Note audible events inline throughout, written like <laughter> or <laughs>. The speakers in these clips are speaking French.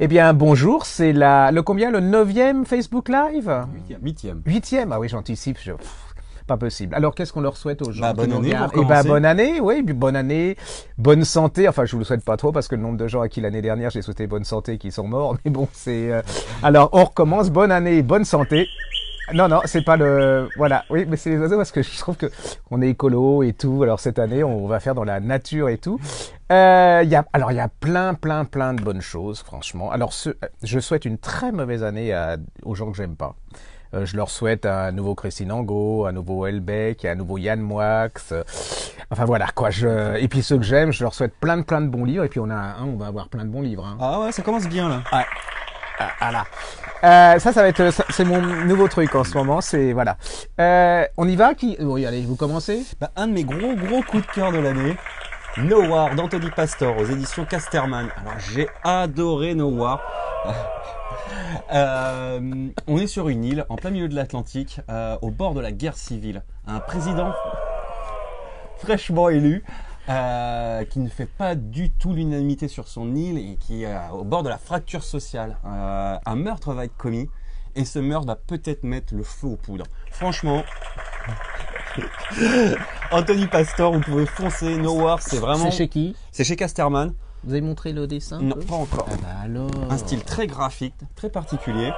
Eh bien, bonjour, c'est la, le combien, le neuvième Facebook Live Huitième. Huitième. ah oui, j'anticipe, je... pas possible. Alors, qu'est-ce qu'on leur souhaite aux gens bah, Bonne année, eh ben, bonne année, oui, bonne année, bonne santé. Enfin, je vous le souhaite pas trop parce que le nombre de gens à qui l'année dernière j'ai souhaité bonne santé qui sont morts, mais bon, c'est... Euh, alors, on recommence, bonne année, bonne santé. Non, non, c'est pas le. Voilà, oui, mais c'est les oiseaux parce que je trouve que on est écolo et tout. Alors cette année, on va faire dans la nature et tout. Euh, y alors, il y a plein, plein, plein de bonnes choses, franchement. Alors, euh, je souhaite une très mauvaise année aux gens que j'aime pas. Euh, je leur souhaite un nouveau Christine Angot, un nouveau Helbeck, un nouveau Yann Moix. enfin voilà quoi. Je... Et puis ceux que j'aime, je leur souhaite plein plein de bons livres. Et puis on a, on va avoir plein de bons livres. Hein. Ah ouais, ça commence bien là. Ouais. Ah, voilà. Ah, ça, ça va être, c'est mon nouveau truc en ce moment. C'est voilà. on y va qui Oui, allez, vous commencez. Bah, un de mes gros gros coups de cœur de l'année. Noir, d'Anthony Pastor aux éditions Casterman. Alors j'ai adoré No War. <laughs> Euh, on est sur une île en plein milieu de l'Atlantique, euh, au bord de la guerre civile. Un président fraîchement élu euh, qui ne fait pas du tout l'unanimité sur son île et qui est au bord de la fracture sociale. un meurtre va être commis et ce meurtre va peut-être mettre le feu aux poudres. Franchement, <laughs> Anthony Pastor, vous pouvez foncer. No War, c'est vraiment. C'est chez qui C'est chez Casterman. Vous avez montré le dessin Non, pas encore. Ah bah un style très graphique, très particulier,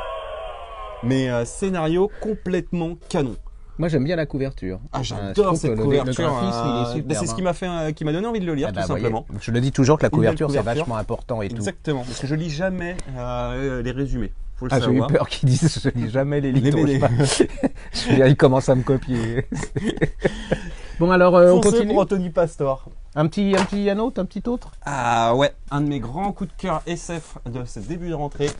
mais euh, scénario complètement canon. Moi j'aime bien la couverture. Ah euh, j'adore cette couverture. Euh, bah, c'est ce hein. qui m'a fait, qui m'a donné envie de le lire ah tout bah simplement. Je le dis toujours que la couverture, c'est vachement important et Exactement, tout. Exactement, parce que je lis jamais les résumés ah, j'ai eu peur qu'ils disent je lis jamais les livres. <laughs> ils commencent à me copier. <laughs> bon, alors, euh, on continue. Pour Anthony Pastor. Un petit, un petit un un petit autre Ah ouais, un de mes grands coups de cœur SF de ce début de rentrée,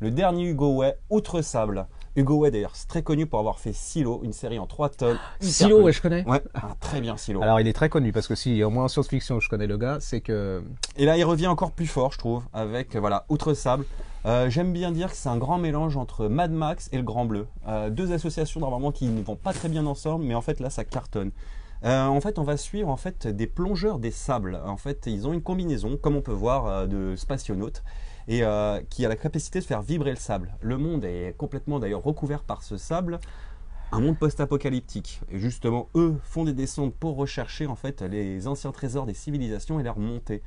le dernier Hugo Way, Outre Sable. Hugo Way d'ailleurs, très connu pour avoir fait Silo, une série en 3 tomes. <gasps> Silo, oui, je connais. Ouais, très bien Silo. Alors il est très connu parce que si au moins en science-fiction je connais le gars, c'est que. Et là il revient encore plus fort, je trouve, avec euh, voilà Outre Sable. Euh, j'aime bien dire que c'est un grand mélange entre Mad Max et le Grand Bleu. Euh, deux associations normalement qui ne vont pas très bien ensemble, mais en fait là ça cartonne. en fait, on va suivre en fait des plongeurs des sables. En fait, ils ont une combinaison, comme on peut voir, de spationautes et euh, qui a la capacité de faire vibrer le sable. Le monde est complètement d'ailleurs recouvert par ce sable. Un monde post-apocalyptique. Et justement, eux font des descentes pour rechercher en fait les anciens trésors des civilisations et leur remonter.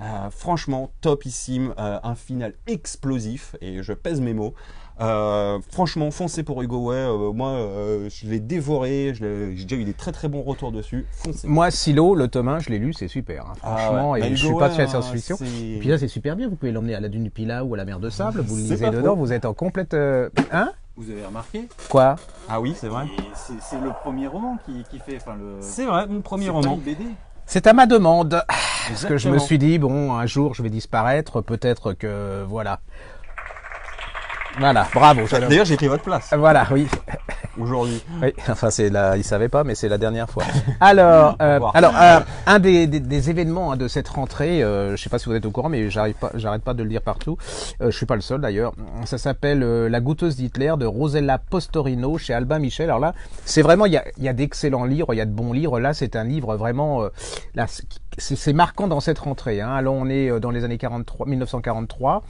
Euh, franchement, topissime, euh, un final explosif, et je pèse mes mots. Euh, franchement, foncez pour Hugo Ouais, euh, moi, euh, je l'ai dévoré. J'ai déjà eu des très très bons retours dessus. Moi, Silo, le Thomas, je l'ai lu, c'est super. Hein. Ah franchement, bah, je ne suis pas de hein, science-fiction. Puis là, c'est super bien. Vous pouvez l'emmener à la dune du Pila ou à la mer de sable. Vous le lisez dedans. Vous êtes en complète. Hein vous avez remarqué Quoi Ah oui, c'est vrai. C'est le premier roman qui, fait. C'est vrai, mon premier roman. C'est à ma demande. Ah, parce que je me suis dit, bon, un jour je vais disparaître, peut-être que voilà. Voilà, bravo. D'ailleurs, j'ai pris votre place. Voilà, oui. Aujourd'hui. Oui, enfin, c'est la, il savait pas, mais c'est la dernière fois. <laughs> Alors, euh, alors, euh, un des, des, événements hein, de cette rentrée, euh, je sais pas si vous êtes au courant, mais j'arrive pas, j'arrête pas de le dire partout. Euh, je suis pas le seul d'ailleurs. Ça s'appelle La goûteuse d'Hitler de Rosella Postorino chez Albin Michel. Alors là, c'est vraiment, il y a, y a d'excellents livres, il y a de bons livres. Là, c'est un livre vraiment là, c'est marquant dans cette rentrée. Hein. Alors on est euh, dans les années 43, 1943.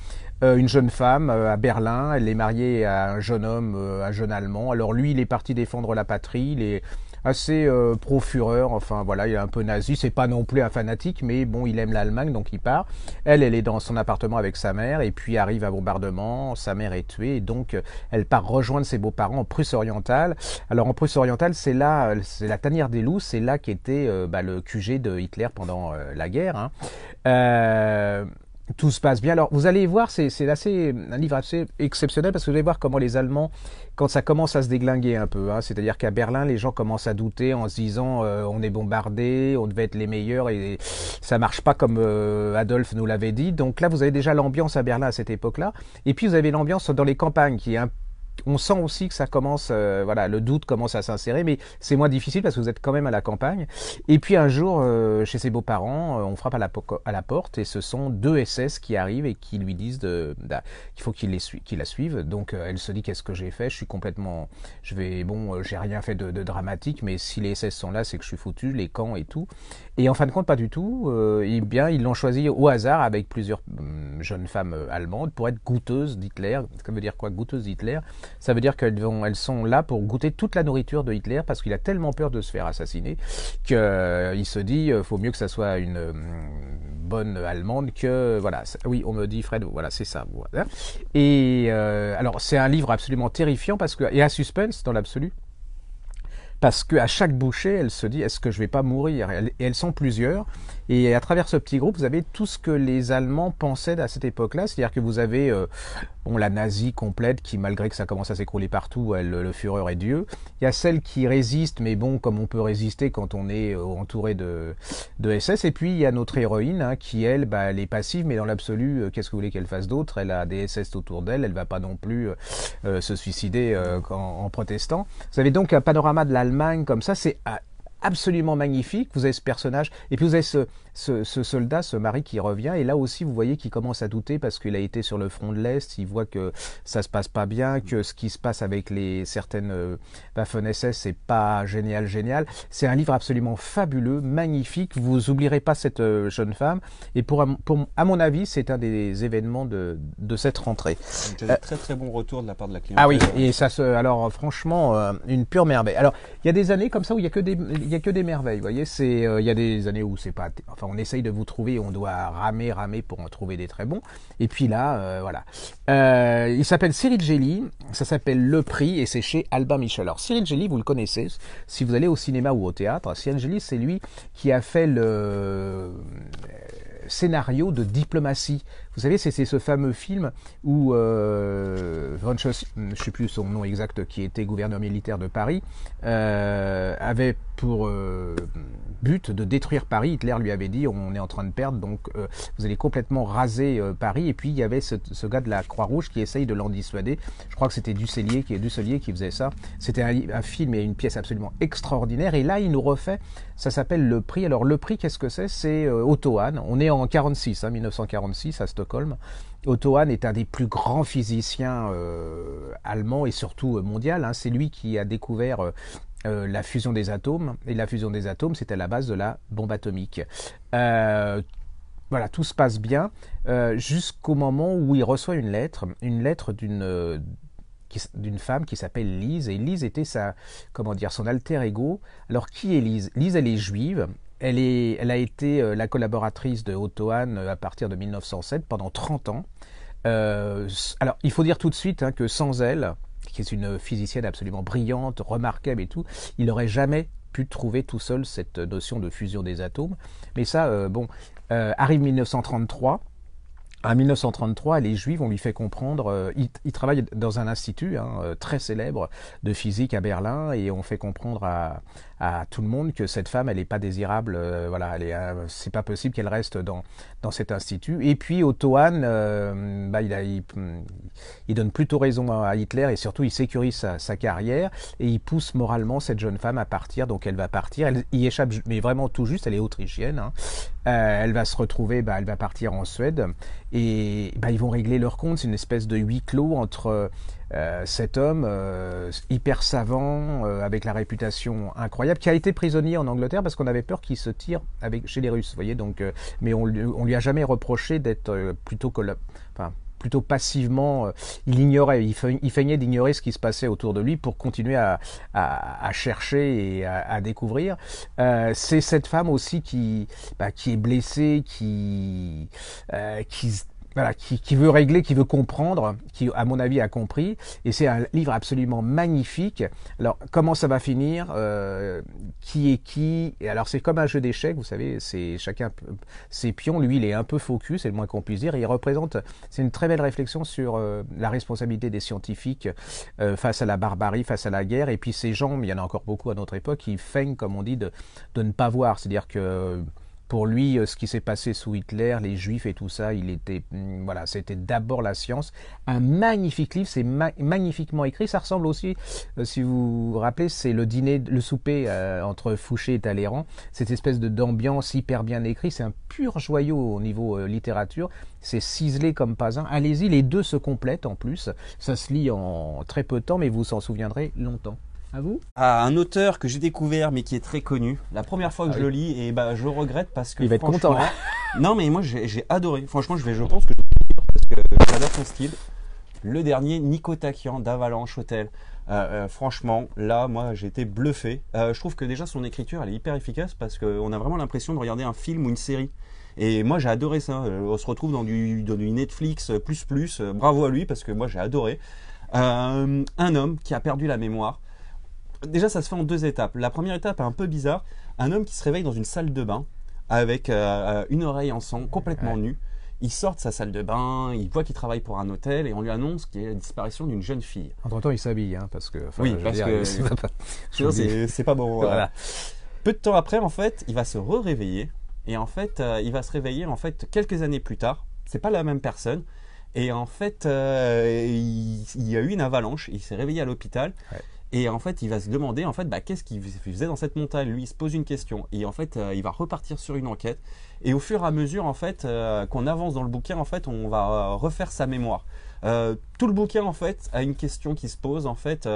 Euh, une jeune femme euh, à Berlin, elle est mariée à un jeune homme, un jeune Allemand. Alors lui, il est parti défendre la patrie, il est assez euh, pro enfin voilà, il est un peu nazi, c'est pas non plus un fanatique, mais bon, il aime l'Allemagne, donc il part. Elle, elle est dans son appartement avec sa mère, et puis arrive un bombardement, sa mère est tuée, donc euh, elle part rejoindre ses beaux-parents en Prusse orientale. Alors en Prusse orientale, c'est là, c'est la tanière des loups, c'est là qu'était était euh, bah, le QG de Hitler pendant la guerre. Hein tout se passe bien. Alors, vous allez voir, c'est assez, un livre assez exceptionnel parce que vous allez voir comment les Allemands, quand ça commence à se déglinguer un peu, hein, c'est-à-dire qu'à Berlin, les gens commencent à douter en se disant euh, on est bombardé, on devait être les meilleurs et ça marche pas comme euh, Adolphe nous l'avait dit. Donc là, vous avez déjà l'ambiance à Berlin à cette époque-là. Et puis, vous avez l'ambiance dans les campagnes qui est un on sent aussi que ça commence, euh, voilà, le doute commence à s'insérer, mais c'est moins difficile parce que vous êtes quand même à la campagne. Et puis un jour, euh, chez ses beaux-parents, euh, on frappe à la, porte et ce sont deux SS qui arrivent et qui lui disent bah, qu'il faut qu'il la suive. Donc elle se dit qu'est-ce que j'ai fait Je suis complètement, je vais, bon, j'ai rien fait de, dramatique, mais si les SS sont là, c'est que je suis foutu, les camps et tout. Et en fin de compte, pas du tout. eh bien, ils l'ont choisi au hasard avec plusieurs hum, jeunes femmes allemandes pour être goûteuse d'Hitler. Ça veut dire quoi Goûteuses d'Hitler ça veut dire qu'elles vont, elles sont là pour goûter toute la nourriture de Hitler parce qu'il a tellement peur de se faire assassiner qu'il se dit euh, faut mieux que ça soit une euh, bonne allemande que voilà oui on me dit Fred voilà c'est ça et euh, alors c'est un livre absolument terrifiant parce que et à suspense dans l'absolu parce qu'à chaque bouchée, elle se dit est-ce que je vais pas mourir Et elles sont plusieurs, et à travers ce petit groupe, vous avez tout ce que les Allemands pensaient à cette époque-là. C'est-à-dire que vous avez euh, bon, la nazie complète qui, malgré que ça commence à s'écrouler partout, elle, le fureur est Dieu. Il y a celle qui résiste, mais bon, comme on peut résister quand on est euh, entouré de, de SS. Et puis il y a notre héroïne hein, qui, elle, bah, elle est passive, mais dans l'absolu, euh, qu'est-ce que vous voulez qu'elle fasse d'autre Elle a des SS autour d'elle, elle va pas non plus se suicider en, en protestant. Vous avez donc un panorama de l'Allemagne comme ça, c'est absolument magnifique. Vous avez ce personnage, et puis vous avez ce, ce, soldat, ce mari qui revient, et là aussi vous voyez qu'il commence à douter parce qu'il a été sur le front de l'Est, il voit que ça se passe pas bien, que ce qui se passe avec les certaines euh, Waffen SS, c'est pas génial, génial. C'est un livre absolument fabuleux, magnifique, vous oublierez pas cette euh, jeune femme, et pour, à mon avis, c'est un des événements de, de cette rentrée. Euh, très très bon retour de la part de la clientèle. Ah oui, et ça se, alors franchement, une pure merveille. Alors, il y a des années comme ça où il n'y a que des, il a que des merveilles, vous voyez, c'est, il y a des années où c'est pas, enfin, on essaye de vous trouver, on doit ramer, ramer pour en trouver des très bons. Et puis là, euh, voilà. Euh, il s'appelle Cyril Gély. ça s'appelle Le Prix et c'est chez Albin Michel. Alors Cyril Gély, vous le connaissez, si vous allez au cinéma ou au théâtre, Cyril Gély, c'est lui qui a fait le euh, scénario de diplomatie. Vous savez, c'est ce fameux film où euh, je ne sais plus son nom exact, qui était gouverneur militaire de Paris, avait pour but de détruire Paris. Hitler lui avait dit on est en train de perdre, donc euh, vous allez complètement raser euh, Paris. Et puis il y avait ce, gars de la Croix-Rouge qui essaye de l'en dissuader. Je crois que c'était Dusselier, qui, Dusselier qui faisait ça. C'était un, film et une pièce absolument extraordinaire. Et là, il nous refait, ça s'appelle Le Prix. Alors Le Prix, qu'est-ce que c'est C'est euh, Otto Hahn. On est en 46, hein, 1946 à Stockholm. Otto Hahn est un des plus grands physiciens allemands et surtout mondial. Hein. C'est lui qui a découvert euh, la fusion des atomes. Et la fusion des atomes, c'était la base de la bombe atomique. Euh, voilà, tout se passe bien euh, jusqu'au moment où il reçoit une lettre, une lettre d'une d'une femme qui s'appelle Lise. Et Lise était sa, comment dire, son alter ego. Alors qui est Lise Lise, elle est juive. Elle, elle a été la collaboratrice de Otto Hahn à partir de 1907 pendant 30 ans. alors, il faut dire tout de suite hein, que sans elle, qui est une physicienne absolument brillante, remarquable et tout, il n'aurait jamais pu trouver tout seul cette notion de fusion des atomes. Mais ça, euh, bon, euh, arrive 1933. En 1933, les Juifs, ont lui fait comprendre, euh, il, travaille dans un institut hein, très célèbre de physique à Berlin, et on fait comprendre à, à tout le monde que cette femme, elle n'est pas désirable. Euh, voilà, elle est, euh, c'est pas possible qu'elle reste dans, dans cet institut. Et puis Otto euh, bah, il, il, il, donne plutôt raison à Hitler et surtout il sécurise sa, sa, carrière et il pousse moralement cette jeune femme à partir. Donc elle va partir. Elle y échappe, mais vraiment tout juste. Elle est autrichienne. Hein. Euh, elle va se retrouver, bah, elle va partir en Suède et bah, ils vont régler leur compte. C'est une espèce de huis clos entre euh, cet homme euh, hyper savant, euh, avec la réputation incroyable, qui a été prisonnier en Angleterre parce qu'on avait peur qu'il se tire avec, chez les Russes, vous voyez. Donc, mais on, on lui a jamais reproché d'être plutôt enfin, plutôt passivement, il ignorait, il, feignait d'ignorer ce qui se passait autour de lui pour continuer à, à, chercher et à, à découvrir. c'est cette femme aussi qui, bah, qui est blessée, qui, qui voilà, qui, qui, veut régler, qui veut comprendre, qui à mon avis a compris. Et c'est un livre absolument magnifique. Alors comment ça va finir euh, Qui est qui Et alors c'est comme un jeu d'échecs, vous savez, c'est chacun ses pions. Lui, il est un peu focus, c'est le moins qu'on puisse dire. Et il représente, c'est une très belle réflexion sur euh, la responsabilité des scientifiques euh, face à la barbarie, face à la guerre. Et puis ces gens, il y en a encore beaucoup à notre époque, qui feignent, comme on dit, de, de ne pas voir. C'est-à-dire que pour lui, euh, ce qui s'est passé sous Hitler, les Juifs et tout ça, il était, mm, voilà, c'était d'abord la science. Un magnifique livre, c'est magnifiquement écrit. Ça ressemble aussi, euh, si vous vous rappelez, c'est le dîner, le souper euh, entre Fouché et Talleyrand. Cette espèce de d'ambiance hyper bien écrite, c'est un pur joyau au niveau littérature. C'est ciselé comme pas un. Allez-y, les deux se complètent en plus. Ça se lit en très peu de temps, mais vous s'en souviendrez longtemps. À vous À un auteur que j'ai découvert mais qui est très connu. La première fois que ah je le lis et bah je le regrette parce que. Il va être content. <laughs> non mais moi j'ai adoré. Franchement je vais je pense que je parce que j'adore son style. Le dernier Nico Taquian d'Avalanche Hotel. Euh, euh, franchement, là, moi, j'ai été bluffé. Euh, je trouve que déjà son écriture, elle est hyper efficace parce qu'on a vraiment l'impression de regarder un film ou une série. Et moi, j'ai adoré ça. On se retrouve dans du, dans du Netflix plus plus. Bravo à lui parce que moi, j'ai adoré. un homme qui a perdu la mémoire déjà, ça se fait en deux étapes. La première étape est un peu bizarre. Un homme qui se réveille dans une salle de bain avec euh, euh, une oreille en sang, complètement nue. Il sort de sa salle de bain, il voit qu'il travaille pour un hôtel et on lui annonce qu'il y a la disparition d'une jeune fille. Entre-temps, il s'habille, hein, parce que... Oui, parce que... <laughs> <laughs> C'est pas, bon. peu de temps après, en fait, il va se réveiller et en fait, euh, il va se réveiller en fait quelques années plus tard. C'est pas la même personne. Et en fait, il, y a eu une avalanche, il s'est réveillé à l'hôpital. Ouais. Et en fait, il va se demander en fait, bah, qu'est-ce qu'il faisait dans cette montagne. Lui, il se pose une question et en fait, euh, il va repartir sur une enquête. Et au fur et à mesure, en fait, euh, qu'on avance dans le bouquin, en fait, on va euh, refaire sa mémoire. tout le bouquin, en fait, a une question qui se pose, en fait,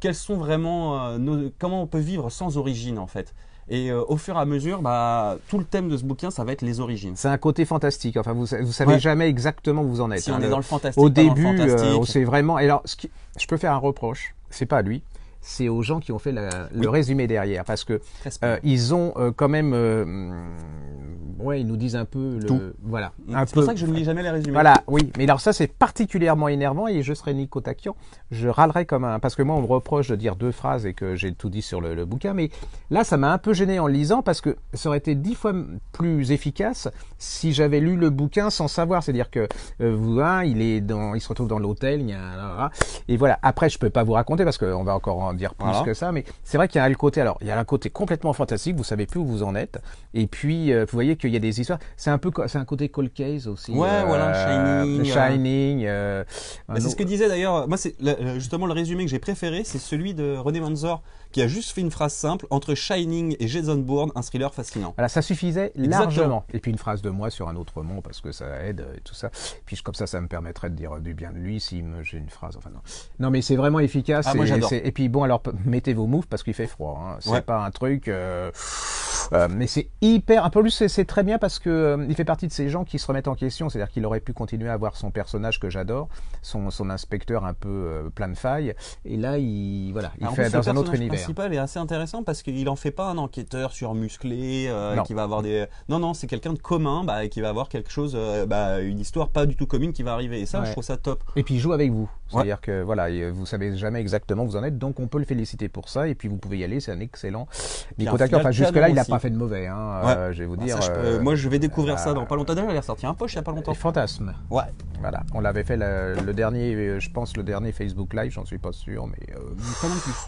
quels sont vraiment nos, comment on peut vivre sans origine, en fait. Et au fur et à mesure, bah, tout le thème de ce bouquin, ça va être les origines. C'est un côté fantastique. Enfin, vous, vous savez jamais exactement où vous en êtes. Si hein. on est dans le fantastique. Au début, c'est vraiment. Et alors, ce je peux faire un reproche c'est pas à lui c'est aux gens qui ont fait le résumé derrière, parce que euh, ils ont euh, quand même, euh, mm, ouais, ils nous disent un peu le, voilà. C'est pour ça que je ne lis jamais les résumés. Voilà, oui. Mais alors ça, c'est particulièrement énervant et je serais Nico je râlerai comme un, parce que moi, on me reproche de dire deux phrases et que j'ai tout dit sur le, bouquin, mais là, ça m'a un peu gêné en lisant parce que ça aurait été dix fois plus efficace si j'avais lu le bouquin sans savoir, c'est-à-dire que vous, hein, il est dans, il se retrouve dans l'hôtel, et voilà. Après, je peux pas vous raconter parce qu'on va encore dire plus que ça, mais c'est vrai qu'il y a le côté, alors, il y a un côté complètement fantastique, vous savez plus où vous en êtes, et puis, euh, vous voyez qu'il y a des histoires, c'est un peu, c'est un côté cold case aussi. Ouais, euh, voilà, Shining. Euh, shining. Bah, c'est ce que disait d'ailleurs, moi, c'est justement le résumé que j'ai préféré, c'est celui de René Manzor qui a juste fait une phrase simple entre Shining et Jason Bourne, un thriller fascinant. Voilà, ça suffisait largement. Et puis une phrase de moi sur un autre mot parce que ça aide euh, et tout ça. Et puis comme ça, ça me permettrait de dire euh, du bien de lui si j'ai une phrase. Enfin non. Non, mais c'est vraiment efficace. Ah, et, et, puis bon, alors mettez vos moves parce qu'il fait froid. Hein. C'est pas un truc. Euh, mais c'est hyper. Un peu plus, c'est très bien parce que il fait partie de ces gens qui se remettent en question. C'est-à-dire qu'il aurait pu continuer à avoir son personnage que j'adore, son, son, inspecteur un peu plein de failles. Et là, il voilà, il fait dans un autre univers principal est assez intéressant parce qu'il en fait pas un enquêteur sur musclé euh, qui va avoir des. Non, non, c'est quelqu'un de commun bah, qui va avoir quelque chose, euh, bah, une histoire pas du tout commune qui va arriver. Et ça, je trouve ça top. Et puis il joue avec vous. C'est-à-dire que voilà, euh, vous savez jamais exactement où vous en êtes, donc on peut le féliciter pour ça. Et puis vous pouvez y aller, c'est un excellent Nico Enfin, jusque-là, il n'a pas fait de mauvais. Hein, je vais vous bah, dire. moi, je vais découvrir ça dans pas longtemps. D'ailleurs, il est sorti un poche il n'y a pas longtemps. Fantasme. Ouais. Voilà, on l'avait fait le, dernier, je pense, le dernier Facebook Live, j'en suis pas sûr, mais.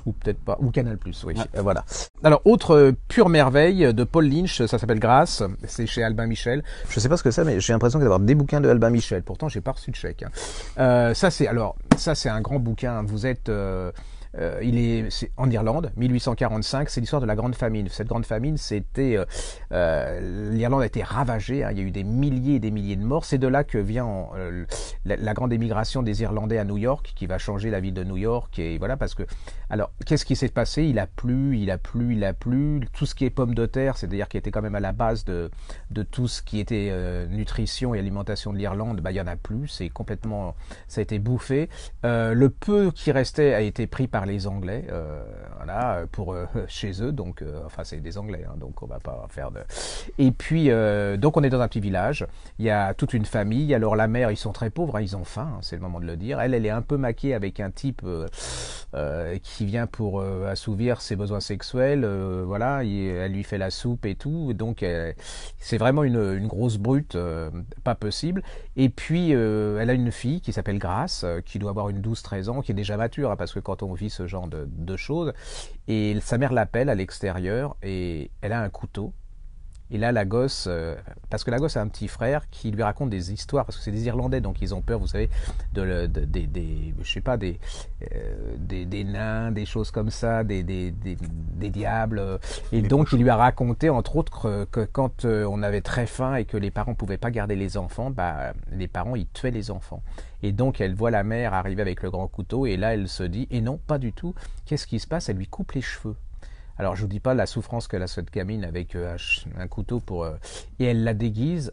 Ou peut-être pas. Ou plus Oui. Euh, voilà. Alors autre euh, pure merveille de Paul Lynch, ça s'appelle Grâce. C'est chez Albin Michel. Je sais pas ce que c'est, mais j'ai l'impression d'avoir des bouquins de Albin Michel. Pourtant, j'ai pas reçu de chèque. Hein. Euh, ça c'est alors ça c'est un grand bouquin. Vous êtes euh, il est, en Irlande, 1845, c'est l'histoire de la Grande Famine. Cette Grande Famine, c'était euh, euh, l'Irlande a été ravagée, hein. il y a eu des milliers et des milliers de morts. C'est de là que vient la, grande émigration des Irlandais à New York, qui va changer la ville de New York. Et voilà, parce que alors qu'est-ce qui s'est passé Il a plu, il a plu, il a plu. Tout ce qui est pommes de terre, c'est-à-dire qui était quand même à la base de, de tout ce qui était nutrition et alimentation de l'Irlande, bah il y en a plus. C'est complètement, ça a été bouffé. le peu qui restait a été pris par les Anglais, euh, voilà, pour euh, <laughs> chez eux. Donc, euh, enfin, c'est des Anglais, hein, donc on va pas faire de. Et puis, donc, on est dans un petit village. Il y a toute une famille. Alors, la mère, ils sont très pauvres, hein, ils ont faim, hein, c'est le moment de le dire. Elle, elle est un peu maquée avec un type qui vient pour assouvir ses besoins sexuels. voilà, elle lui fait la soupe et tout. Donc, c'est vraiment une, grosse brute, pas possible. Et puis, elle a une fille qui s'appelle Grace, qui doit avoir une 12-13 ans, qui est déjà mature, parce que quand on vit ce genre de, de choses. Et sa mère l'appelle à l'extérieur et elle a un couteau et là, la gosse, euh, parce que la gosse a un petit frère qui lui raconte des histoires, parce que c'est des Irlandais, donc ils ont peur, vous savez, de, de, je sais pas, euh, des, des, nains, des choses comme ça, des, des, des diables. Et donc, il lui a raconté, entre autres, que, quand euh, on avait très faim et que les parents pouvaient pas garder les enfants, bah, les parents, ils tuaient les enfants. Et donc, elle voit la mère arriver avec le grand couteau, et là, elle se dit, et non, pas du tout, qu'est-ce qui se passe Elle lui coupe les cheveux. Alors je vous dis pas la souffrance que la cette gamine avec euh, un couteau pour euh, et elle la déguise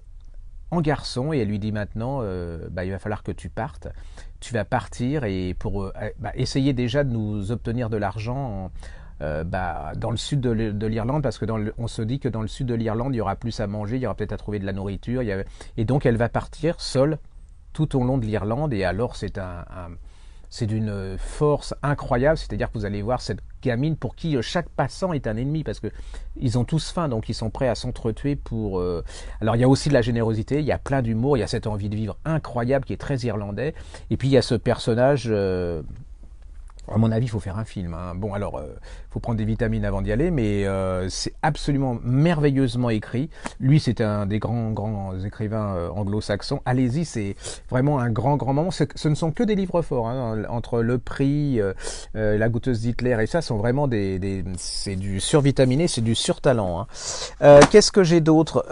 en garçon et elle lui dit maintenant euh, bah, il va falloir que tu partes tu vas partir et pour eh, bah, essayer déjà de nous obtenir de l'argent bah, dans le sud de l'Irlande parce que on se dit que dans le sud de l'Irlande il y aura plus à manger il y aura peut-être à trouver de la nourriture et donc elle va partir seule tout au long de l'Irlande et alors c'est un c'est d'une force incroyable c'est-à-dire que vous allez voir cette pour qui euh, chaque passant est un ennemi parce que ils ont tous faim, donc ils sont prêts à s'entretuer pour. Euh, alors il y a aussi de la générosité, il y a plein d'humour, il y a cette envie de vivre incroyable qui est très irlandais, et puis il y a ce personnage euh, à mon avis, il faut faire un film. Hein. Bon, alors, euh, faut prendre des vitamines avant d'y aller, mais euh, c'est absolument merveilleusement écrit. Lui, c'est un des grands, grands écrivains euh, anglo-saxons. Allez-y, c'est vraiment un grand, grand moment. Ce ne sont que des livres forts. Hein, entre Le Prix, La goutteuse d'Hitler et ça, sont vraiment des... des c'est du survitaminé, c'est du surtalent. Hein. Qu'est-ce que j'ai d'autre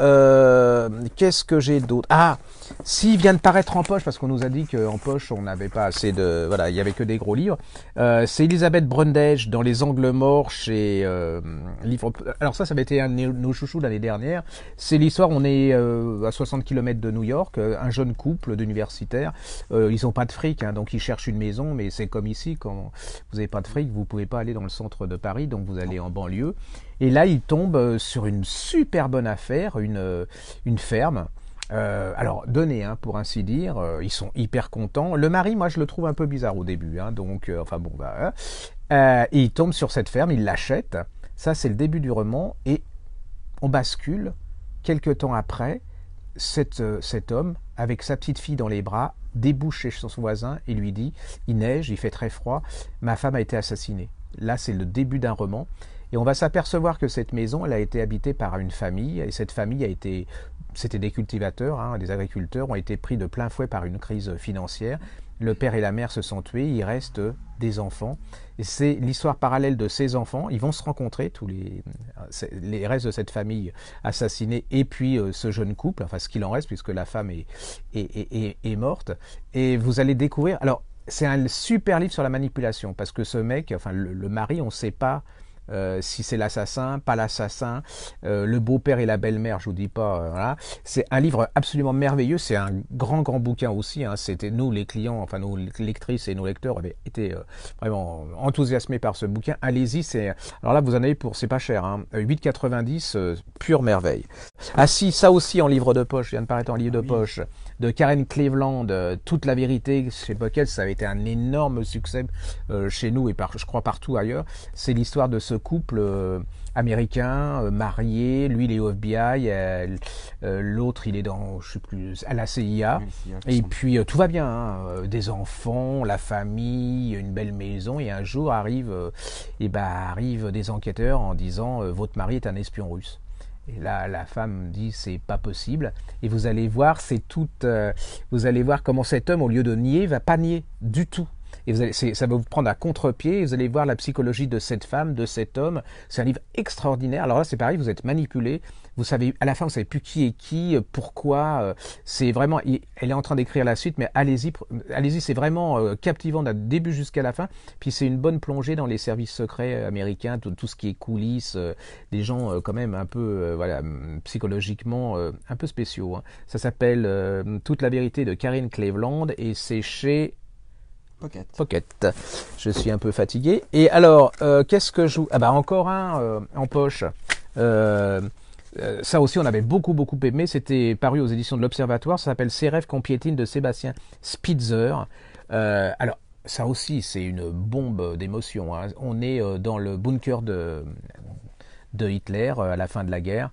Qu'est-ce que j'ai d'autre Ah s'il vient de paraître en poche, parce qu'on nous a dit qu'en poche on n'avait pas assez de, voilà, il y avait que des gros livres. Euh, c'est Elisabeth Brundage dans Les Angles Morts chez euh, livre. Alors ça, ça avait été un de nos chouchous l'année dernière. C'est l'histoire. On est euh, à 60 km de New York. Un jeune couple d'universitaires. ils ont pas de fric, hein, donc ils cherchent une maison, mais c'est comme ici quand vous n'avez pas de fric, vous ne pouvez pas aller dans le centre de Paris, donc vous allez en banlieue. Et là, ils tombent sur une super bonne affaire, une une ferme. Euh, alors, donné, hein, pour ainsi dire, euh, ils sont hyper contents. Le mari, moi, je le trouve un peu bizarre au début, hein, donc, euh, enfin bon, bah, hein. il tombe sur cette ferme, il l'achète. Ça, c'est le début du roman, et on bascule quelques temps après. cet homme, avec sa petite fille dans les bras, débouche chez son voisin et lui dit Il neige, il fait très froid, ma femme a été assassinée. Là, c'est le début d'un roman. Et on va s'apercevoir que cette maison, elle a été habitée par une famille, et cette famille a été, c'était des cultivateurs, hein, des agriculteurs, ont été pris de plein fouet par une crise financière. Le père et la mère se sont tués, il reste des enfants. Et c'est l'histoire parallèle de ces enfants. Ils vont se rencontrer, tous les, les restes de cette famille assassinée, et puis euh, ce jeune couple, enfin ce qu'il en reste, puisque la femme est, est, est, morte. Et vous allez découvrir. Alors, c'est un super livre sur la manipulation, parce que ce mec, enfin le mari, on ne sait pas euh, si c'est l'assassin, pas l'assassin, euh, le beau-père et la belle-mère, je vous dis pas. Euh, voilà. C'est un livre absolument merveilleux. C'est un grand grand bouquin aussi. Hein. C'était nous les clients, enfin nos lectrices et nos lecteurs avaient été vraiment enthousiasmés par ce bouquin. Allez-y, c'est alors là vous en avez pour c'est pas cher, hein. 8,90, pure merveille. Ah si, ça aussi en livre de poche, Je vient de paraître en livre de ah poche de Karen Cleveland, euh, Toute la vérité chez Buckles, ça avait été un énorme succès euh, chez nous et par, je crois partout ailleurs. C'est l'histoire de ce couple euh, américain, marié, lui il est au FBI, l'autre il est dans, je sais plus, à la CIA. et puis tout va bien, hein, des enfants, la famille, une belle maison. Et un jour arrive, et eh ben, arrivent des enquêteurs en disant votre mari est un espion russe. Et là, la femme dit c'est pas possible. Et vous allez voir, c'est tout euh, vous allez voir comment cet homme, au lieu de nier, va pas nier du tout et ça va vous prendre à contre-pied, vous allez voir la psychologie de cette femme, de cet homme. C'est un livre extraordinaire. Alors là, c'est pareil, vous êtes manipulé, vous savez, à la fin, vous savez plus qui est qui, euh, pourquoi. Euh, c'est vraiment, elle est en train d'écrire la suite, mais allez-y, allez-y, c'est vraiment euh, captivant d'un début jusqu'à la fin. Puis c'est une bonne plongée dans les services secrets américains, tout, tout ce qui est coulisses, des gens quand même un peu, voilà, mm, psychologiquement un peu spéciaux. Hein. Ça s'appelle Toute la vérité de Karine Cleveland et c'est chez Pocket. Pocket. Je suis un peu fatigué. Et alors, euh, qu'est-ce que je... Ah bah encore un euh, en poche. Euh, ça aussi, on avait beaucoup, beaucoup aimé. C'était paru aux éditions de l'Observatoire. Ça s'appelle Ces rêves qu'on piétine de Sébastien Spitzer. alors, ça aussi, c'est une bombe d'émotion. Hein. On est dans le bunker de, de Hitler à la fin de la guerre.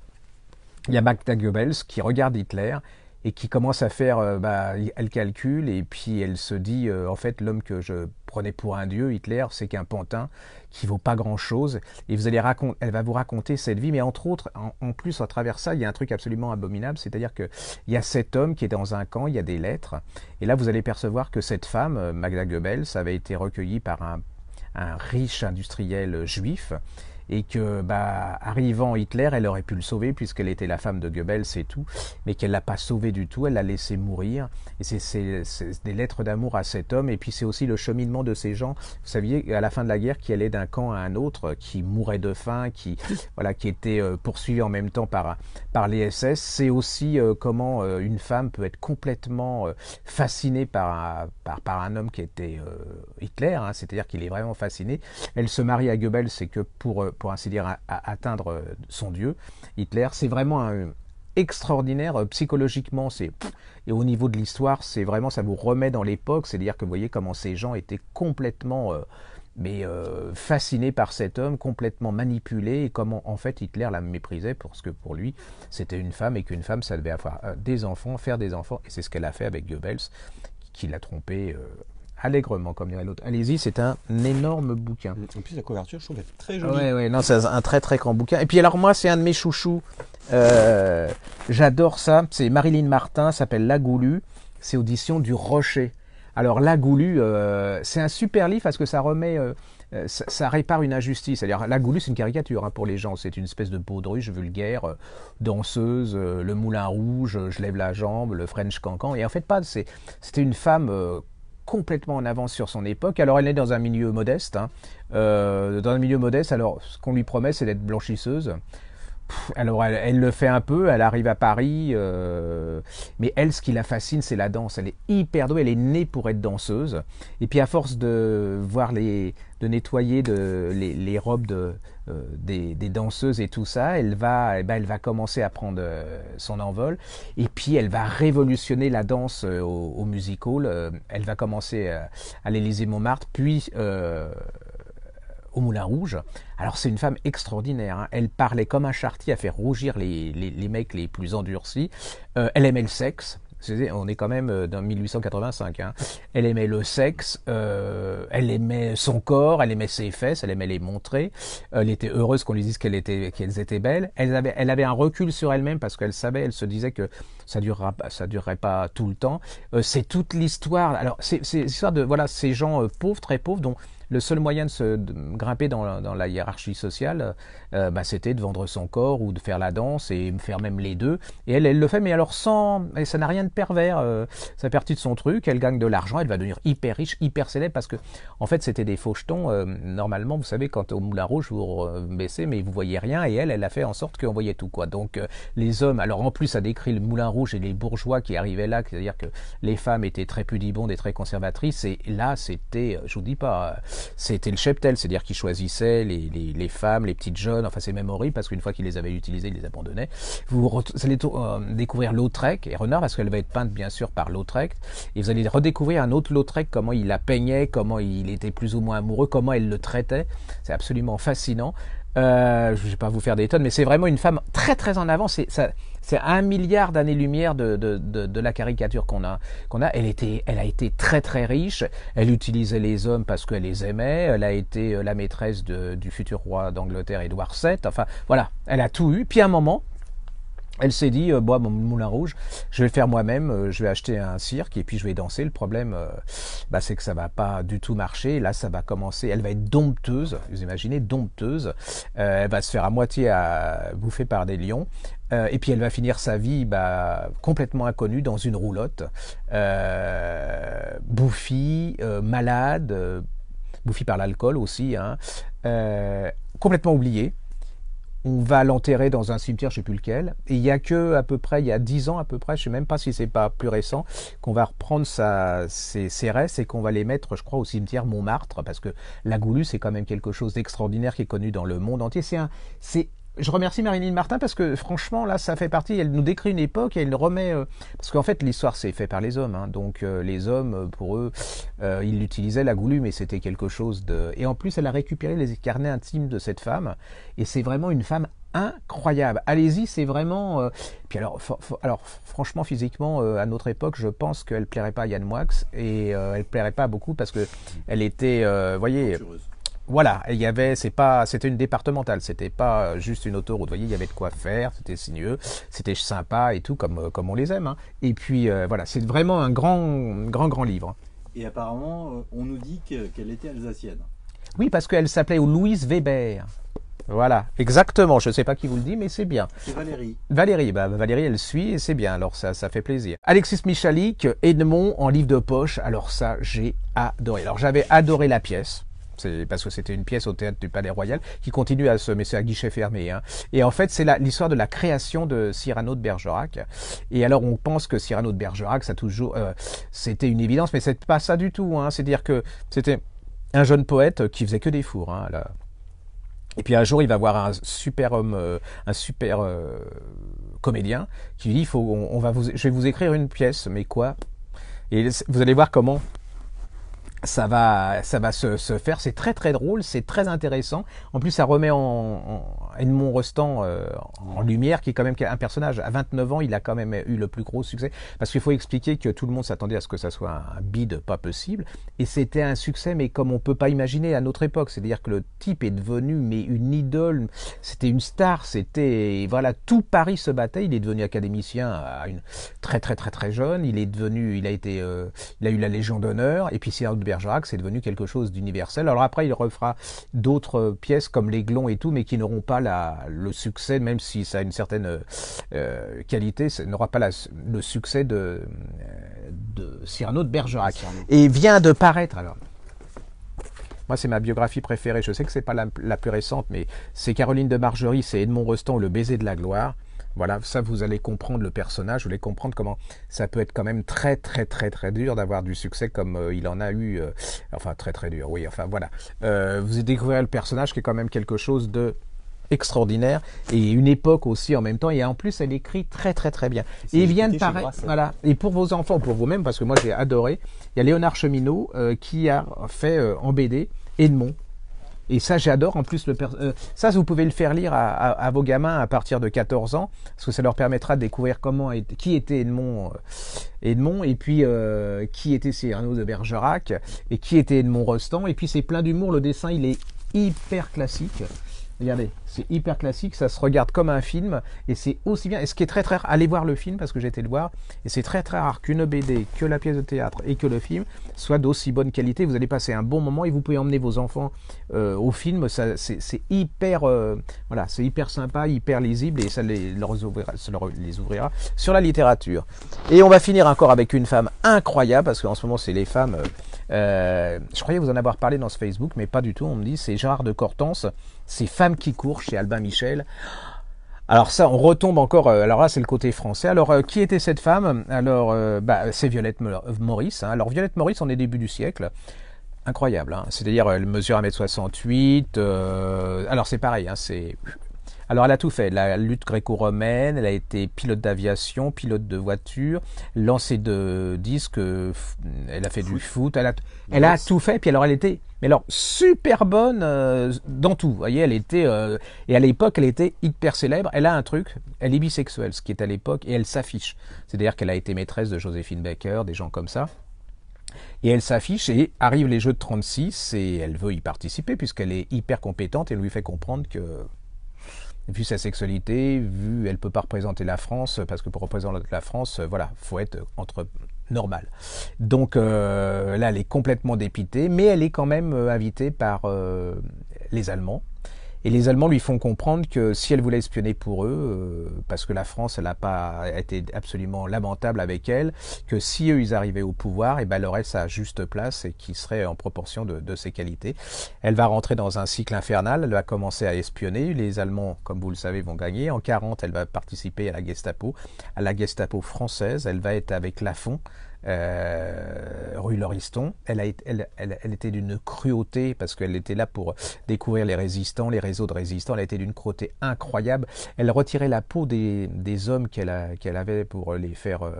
Il y a Magda Goebbels qui regarde Hitler et qui commence à faire, euh, bah, elle calcule et puis elle se dit, euh, en fait, l'homme que je prenais pour un dieu, Hitler, c'est qu'un pantin qui vaut pas grand chose. Et vous allez raconter, elle va vous raconter cette vie, mais entre autres, en, plus à travers ça, il y a un truc absolument abominable, c'est-à-dire que y a cet homme qui est dans un camp, il y a des lettres, et là vous allez percevoir que cette femme, euh, Magda Goebbels, avait été recueillie par un, un riche industriel juif et que, bah, arrivant Hitler, elle aurait pu le sauver puisqu'elle était la femme de Goebbels et tout, mais qu'elle l'a pas sauvé du tout, elle l'a laissé mourir. Et c'est des lettres d'amour à cet homme, et puis c'est aussi le cheminement de ces gens. Vous saviez, à la fin de la guerre, qui allait d'un camp à un autre, qui mourait de faim, qui, voilà, qui était euh, poursuivi en même temps par, par les SS. C'est aussi euh, comment euh, une femme peut être complètement fascinée par un, par, par un homme qui était Hitler, hein. c'est-à-dire qu'il est vraiment fasciné. Elle se marie à Goebbels, c'est que pour pour ainsi dire, à, atteindre euh, son Dieu. Hitler, c'est vraiment un, extraordinaire euh, psychologiquement c'est et au niveau de l'histoire c'est vraiment ça vous remet dans l'époque c'est à dire que vous voyez comment ces gens étaient complètement euh, mais fascinés par cet homme complètement manipulé et comment en fait Hitler la méprisait parce que pour lui c'était une femme et qu'une femme ça devait avoir des enfants faire des enfants et c'est ce qu'elle a fait avec Goebbels qui l'a trompé Allègrement, comme dirait l'autre. Allez-y, c'est un énorme bouquin. Mm, en plus, la couverture, je trouve, est très jolie. Oui, oui, non, c'est un très très grand bouquin. Et puis alors, moi, c'est un de mes chouchous. Euh, j'adore ça. C'est Marilyn Martin, s'appelle La Goulue. C'est audition du Rocher. Alors, La Goulue, euh, c'est un super livre parce que ça remet. Euh, ça, répare une injustice. cest à la goulue, c'est une caricature hein, pour les gens. C'est une espèce de baudruche vulgaire, danseuse, le moulin rouge, je lève la jambe, le French cancan. Et en fait, pas. C'était une femme complètement en avance sur son époque. Alors elle est dans un milieu modeste. Hein. Euh, dans un milieu modeste, alors ce qu'on lui promet, c'est d'être blanchisseuse. alors elle, le fait un peu, elle arrive à Paris, euh, mais elle, ce qui la fascine, c'est la danse. Elle est hyper douée, elle est née pour être danseuse. Et puis à force de voir les, de nettoyer de, les robes de, euh, des, danseuses et tout ça, elle va, eh ben, elle va commencer à prendre euh, son envol. Et puis, elle va révolutionner la danse euh, au, music hall. elle va commencer à l'Élysée Montmartre, puis au Moulin Rouge. Alors, c'est une femme extraordinaire. Hein. Elle parlait comme un chartier à faire rougir les, les, les mecs les plus endurcis. elle aimait le sexe on est quand même euh, dans 1885. Hein. Elle aimait le sexe, euh, elle aimait son corps, elle aimait ses fesses, elle aimait les montrer. Elle était heureuse qu'on lui dise qu'elle était, qu'elles étaient belles. Elle avait, elle avait un recul sur elle-même parce qu'elle savait, elle se disait que ça durera, ça durerait pas tout le temps. Euh, c'est toute l'histoire. Alors c'est, l'histoire de voilà ces gens pauvres, très pauvres, dont le seul moyen de se grimper dans, la hiérarchie sociale, euh, bah, c'était de vendre son corps ou de faire la danse et faire même les deux. Et elle, elle le fait, mais alors sans, et ça n'a rien de pervers. Euh, ça de son truc. Elle gagne de l'argent, elle va devenir hyper riche, hyper célèbre parce que, en fait, c'était des faux euh, normalement, vous savez, quand au Moulin Rouge, vous baissez, mais vous voyez rien. Et elle, elle a fait en sorte qu'on voyait tout quoi. Donc les hommes, alors en plus, ça décrit le Moulin Rouge et les bourgeois qui arrivaient là, c'est-à-dire que les femmes étaient très pudibondes et très conservatrices. Et là, c'était, je vous dis pas c'était le cheptel, c'est-à-dire qu'il choisissait les, les, femmes, les petites jeunes, enfin c'est même horrible parce qu'une fois qu'il les avait utilisées, il les abandonnait. Vous allez euh, découvrir Lautrec et Renard parce qu'elle va être peinte bien sûr par Lautrec et vous allez redécouvrir un autre Lautrec, comment il la peignait, comment il était plus ou moins amoureux, comment elle le traitait. C'est absolument fascinant. Euh, je ne vais pas vous faire des mais c'est vraiment une femme très très en avant. C'est un milliard d'années-lumière de, la caricature qu'on a, Elle, elle a été très très riche. Elle utilisait les hommes parce qu'elle les aimait. Elle a été euh, la maîtresse du futur roi d'Angleterre, Édouard VII. Enfin voilà, elle a tout eu. Puis à un moment, elle s'est dit, euh, bois mon moulin rouge, je vais le faire moi-même, euh, je vais acheter un cirque et puis je vais danser. Le problème, euh, bah, c'est que ça va pas du tout marcher. Là, ça va commencer. Elle va être dompteuse, vous imaginez, dompteuse. elle va se faire à moitié à bouffer par des lions. et puis elle va finir sa vie bah, complètement inconnue dans une roulotte, bouffie, malade, bouffie par l'alcool aussi, hein, complètement oubliée on va l'enterrer dans un cimetière, je sais plus lequel. Et il y a que à peu près, il y a dix ans à peu près, je sais même pas si c'est pas plus récent, qu'on va reprendre ses, ses, restes et qu'on va les mettre, je crois, au cimetière Montmartre, parce que la Goulue, c'est quand même quelque chose d'extraordinaire qui est connu dans le monde entier. c'est je remercie Marilyn Martin parce que franchement là ça fait partie, elle nous décrit une époque et elle remet euh, parce qu'en fait l'histoire c'est fait par les hommes, hein. donc euh, les hommes euh, pour eux ils utilisaient la goulue mais c'était quelque chose de et en plus elle a récupéré les carnets intimes de cette femme et c'est vraiment une femme incroyable. Allez-y, c'est vraiment. Puis alors, alors franchement, physiquement, à notre époque, je pense qu'elle plairait pas à Yann Moix et elle plairait pas beaucoup parce que elle était, vous voyez, voilà, y avait, c'est pas, c'était une départementale, c'était pas euh, juste une autoroute. Vous voyez, il y avait de quoi faire, c'était sinueux, c'était sympa et tout, comme, euh, comme on les aime. Hein. Et puis euh, voilà, c'est vraiment un grand, grand, grand livre. Et apparemment, on nous dit qu'elle était alsacienne. Oui, parce qu'elle s'appelait Louise Weber. Voilà, exactement. Je ne sais pas qui vous le dit, mais c'est bien. C'est Valérie. Bah, Valérie, elle suit et c'est bien. Alors ça, ça fait plaisir. Alexis Michalik, Edmond en livre de poche. Alors ça, j'ai adoré. Alors j'avais adoré la pièce c'est parce que c'était une pièce au théâtre du Palais Royal qui continue à se, mais c'est à guichet fermé. Hein. Et en fait, c'est l'histoire de la création de Cyrano de Bergerac. Et alors, on pense que Cyrano de Bergerac, ça toujours, euh, c'était une évidence, mais c'est pas ça du tout. Hein. C'est-à-dire que c'était un jeune poète qui faisait que des fours. Hein, Et puis un jour, il va voir un super homme, euh, un super euh, comédien, qui lui dit, il faut, on, va vous, je vais vous écrire une pièce, mais quoi Et vous allez voir comment ça va, ça va se, se faire. C'est très très drôle, c'est très intéressant. En plus, ça remet en, en, Edmond Rostand euh, en lumière, qui est quand même un personnage. À 29 ans, il a quand même eu le plus gros succès. Parce qu'il faut expliquer que tout le monde s'attendait à ce que ça soit un bide pas possible. Et c'était un succès, mais comme on ne peut pas imaginer à notre époque. C'est-à-dire que le type est devenu mais une idole. C'était une star. C'était voilà, tout Paris se battait. Il est devenu académicien à une très très très très jeune. Il est devenu, il a été, euh, il a eu la Légion d'honneur. Et puis Cyril de Bergerac, c'est devenu quelque chose d'universel. Alors après, il refera d'autres euh, pièces comme les glons et tout, mais qui n'auront pas le succès, même si ça a une certaine euh, euh, qualité, ça n'aura pas le succès de, euh, de Cyrano de Bergerac. Et vient de paraître, alors, moi, c'est ma biographie préférée. Je sais que c'est pas la, plus récente, mais c'est Caroline de Margerie, c'est Edmond Rostand, Le baiser de la gloire. Voilà, ça vous allez comprendre le personnage, vous allez comprendre comment ça peut être quand même très très très très dur d'avoir du succès comme il en a eu. enfin très très dur, oui. Enfin voilà, vous découvrez le personnage qui est quand même quelque chose de extraordinaire et une époque aussi en même temps. Et en plus, elle écrit très très très bien. Et viennent paraître, voilà. Et pour vos enfants, pour vous-même, parce que moi j'ai adoré. Il y a Léonard Cheminot euh, qui a fait euh, en BD Edmond. Et ça, j'adore. En plus, le euh, ça, vous pouvez le faire lire à, vos gamins à partir de 14 ans, parce que ça leur permettra de découvrir comment qui était Edmond, Edmond, et puis qui était Cyrano de Bergerac, et qui était Edmond Rostand. Et puis, c'est plein d'humour. Le dessin, il est hyper classique. Regardez, c'est hyper classique, ça se regarde comme un film, et c'est aussi bien. Et ce qui est très très rare, allez voir le film parce que j'ai été le voir, et c'est très très rare qu'une BD, que la pièce de théâtre et que le film soient d'aussi bonne qualité. Vous allez passer un bon moment et vous pouvez emmener vos enfants euh, au film. Ça, c'est, hyper, euh, voilà, c'est hyper sympa, hyper lisible, et ça les, ouvrira, les ouvrira sur la littérature. Et on va finir encore avec une femme incroyable parce qu'en ce moment c'est les femmes. Euh, euh, je croyais vous en avoir parlé dans ce Facebook, mais pas du tout. On me dit c'est Gérard de Cortance, c'est Femmes qui courent chez Albin Michel. Alors ça, on retombe encore. Euh, alors là, c'est le côté français. Alors euh, qui était cette femme Alors bah, c'est Violette Maurice. Hein. Alors Violette Maurice, on est début du siècle. Incroyable. Hein. C'est-à-dire elle mesure 1m68. alors c'est pareil, hein, c'est alors elle a tout fait, la lutte gréco-romaine, elle a été pilote d'aviation, pilote de voiture, lancée de disques, elle a fait du foot, elle a, elle a tout fait, puis alors elle était mais alors super bonne euh, dans tout. voyez, elle était euh, et à l'époque, elle était hyper célèbre. Elle a un truc, elle est bisexuelle, ce qui est à l'époque, et elle s'affiche. C'est-à-dire qu'elle a été maîtresse de Joséphine Baker, des gens comme ça. Et elle s'affiche et arrive les Jeux de 36 et elle veut y participer puisqu'elle est hyper compétente et lui fait comprendre que vu sa sexualité, vu elle peut pas représenter la France, parce que pour représenter la France, euh, voilà, faut être entre normal. Donc euh, là, elle est complètement dépitée, mais elle est quand même euh, invitée par les Allemands et les Allemands lui font comprendre que si elle voulait espionner pour eux, euh, parce que la France, elle n'a pas été absolument lamentable avec elle, que si eux, ils arrivaient au pouvoir, et eh ben, elle aurait sa juste place et qui serait en proportion de, ses qualités. Elle va rentrer dans un cycle infernal, elle va commencer à espionner. Les Allemands, comme vous le savez, vont gagner. En 40, elle va participer à la Gestapo, à la Gestapo française. Elle va être avec Lafont, euh, rue Lauriston. Elle, était d'une cruauté parce qu'elle était là pour découvrir les résistants, les réseaux de résistants. Elle était d'une cruauté incroyable. Elle retirait la peau des, hommes qu'elle avait pour les faire euh,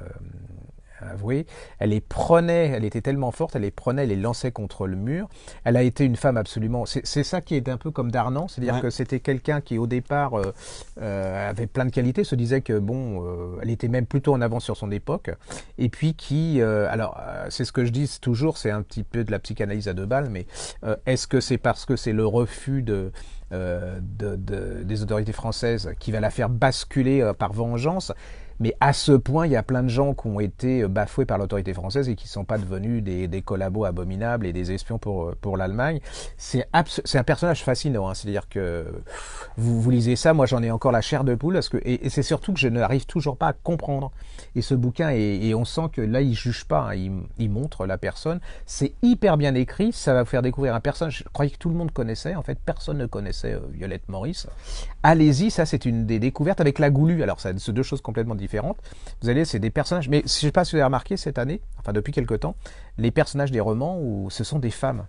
avouer. Elle les prenait, elle était tellement forte, elle les prenait, elle les lançait contre le mur. Elle a été une femme absolument. C'est ça qui est un peu comme Darnan, c'est-à-dire que c'était quelqu'un qui, au départ, euh, euh, avait plein de qualités, se disait que, bon, euh, elle était même plutôt en avance sur son époque, et puis qui, alors, c'est ce que je dis toujours, c'est un petit peu de la psychanalyse à deux balles, mais est-ce que c'est parce que c'est le refus des autorités françaises qui va la faire basculer par vengeance mais à ce point, il y a plein de gens qui ont été euh, bafoués par l'autorité française et qui ne sont pas devenus des, des, collabos abominables et des espions pour, euh, pour l'Allemagne. C'est un personnage fascinant. Hein. C'est-à-dire que vous, vous, lisez ça, moi j'en ai encore la chair de poule. Parce que, et, c'est surtout que je n'arrive toujours pas à comprendre. Et ce bouquin, est, et on sent que là, il juge pas, hein. il, il, montre la personne. C'est hyper bien écrit, ça va vous faire découvrir un personnage. Je croyais que tout le monde connaissait. En fait, personne ne connaissait euh, Violette Maurice. Allez-y, ça c'est une des découvertes avec la goulue. Alors, c'est deux choses complètement différentes vous allez, c'est des personnages. Mais je ne sais pas si vous avez remarqué cette année, enfin depuis quelque temps, les personnages des romans où ce sont des femmes.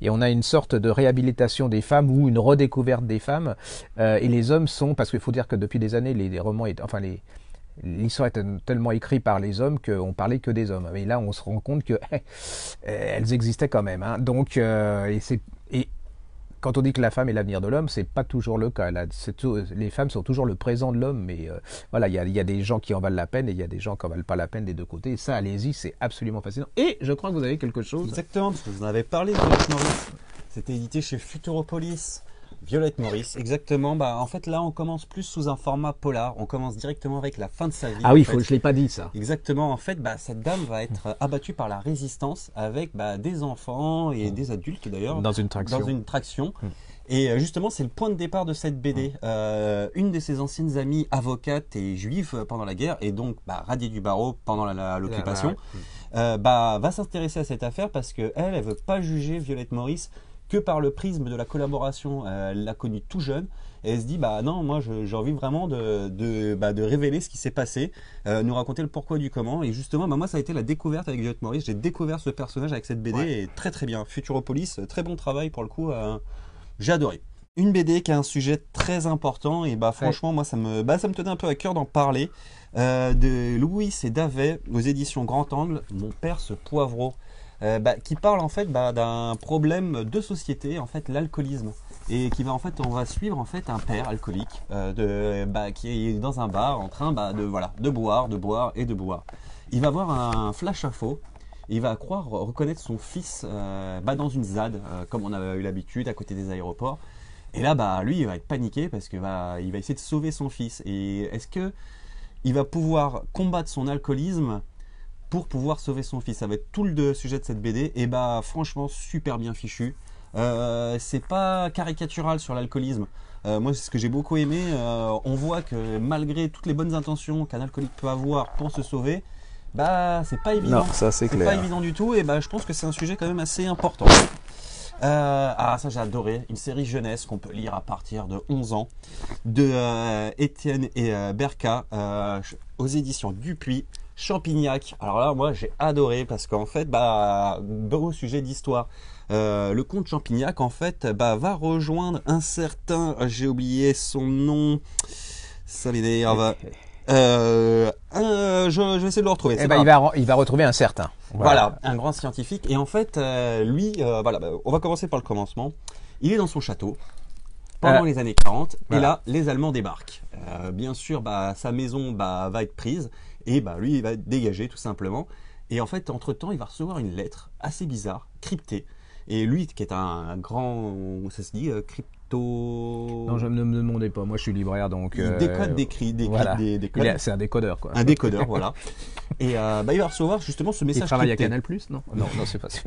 Et on a une sorte de réhabilitation des femmes ou une redécouverte des femmes. Euh, et les hommes sont, parce qu'il faut dire que depuis des années, les, romans, enfin les, l'histoire est tellement écrite par les hommes qu'on parlait que des hommes. Mais là, on se rend compte que <laughs> euh, elles existaient quand même. Hein. Donc, euh, et, et, quand on dit que la femme est l'avenir de l'homme, c'est pas toujours le cas. les femmes sont toujours le présent de l'homme, mais euh, voilà, il y a, des gens qui en valent la peine et il y a des gens qui en valent pas la peine des deux côtés. Et ça, allez-y, c'est absolument fascinant. Et je crois que vous avez quelque chose. Exactement, parce que vous en avez parlé, C'était édité chez Futuropolis. Violette Maurice, exactement. Bah, en fait, là, on commence plus sous un format polar. On commence directement avec la fin de sa vie. Ah oui, faut, ne je l'ai pas dit ça. Exactement. En fait, bah, cette dame va être <laughs> abattue par la résistance avec bah, des enfants et mm. des adultes d'ailleurs. Dans une traction. Dans une traction. Mm. Et euh, justement, c'est le point de départ de cette BD. Mm. Euh, une de ses anciennes amies, avocate et juive pendant la guerre, et donc bah, radiée du barreau pendant ah, l'occupation, euh, bah, va s'intéresser à cette affaire parce qu'elle, elle ne veut pas juger Violette Maurice que par le prisme de la collaboration. Euh, elle l'a connu tout jeune et elle se dit bah non, moi j'ai envie vraiment bah, de, révéler ce qui s'est passé, euh, nous raconter le pourquoi du comment. Et justement, bah, moi ça a été la découverte avec Viotte Maurice. J'ai découvert ce personnage avec cette BD et très très bien. Futuropolis, euh, très bon travail pour le coup. j'ai adoré une BD qui a un sujet très important et bah franchement moi ça me bah, ça me tenait un peu à cœur d'en parler de Louis et Davet aux éditions Grand Angle mon père ce poivreau euh, bah, qui parle en fait bah, d'un problème de société, en fait l'alcoolisme, et qui va en fait, on va suivre en fait un père alcoolique euh, bah, qui est dans un bar en train de boire, de boire et de boire. Il va avoir un flash info. Il va croire reconnaître son fils euh, dans une ZAD, comme on avait eu l'habitude à côté des aéroports. Et là, bah, lui, il va être paniqué parce que il va essayer de sauver son fils. Et est-ce que il va pouvoir combattre son alcoolisme pour pouvoir sauver son fils. Ça va être tout le sujet de cette BD. Et bah franchement, super bien fichu. Euh, c'est pas caricatural sur l'alcoolisme. Euh, moi, c'est ce que j'ai beaucoup aimé. Euh, on voit que malgré toutes les bonnes intentions qu'un alcoolique peut avoir pour se sauver, bah c'est pas évident. Non, ça c'est clair. Pas évident du tout. Et bah je pense que c'est un sujet quand même assez important. ah ça j'ai adoré, une série jeunesse qu'on peut lire à partir de 11 ans de Étienne et Berka aux éditions Dupuis. Champignac. Alors là, moi, j'ai adoré parce qu'en fait, bah, beau sujet d'histoire. Euh, le comte Champignac, en fait, bah, va rejoindre un certain, ah, j'ai oublié son nom, ça m'énerve. Euh, je, vais essayer de le retrouver. bah, il, va, retrouver un certain. Voilà. un grand scientifique. Et en fait, euh, lui, euh, voilà, bah, on va commencer par le commencement. Il est dans son château pendant les années 40. Et là, les Allemands débarquent. bien sûr, bah, sa maison bah, va être prise et bah lui il va dégager tout simplement. Et en fait, entre-temps, il va recevoir une lettre assez bizarre, cryptée. Et lui, qui est un, grand, ça se dit, euh, crypt, non, je ne me demandais pas. Moi, je suis libraire, donc. Il euh, décode des, cris, des, des, codes. C'est un décodeur, quoi. Un décodeur, voilà. Et euh, bah, il va recevoir justement ce message. Il travaille à Canal Plus, non Non, non, c'est pas ça.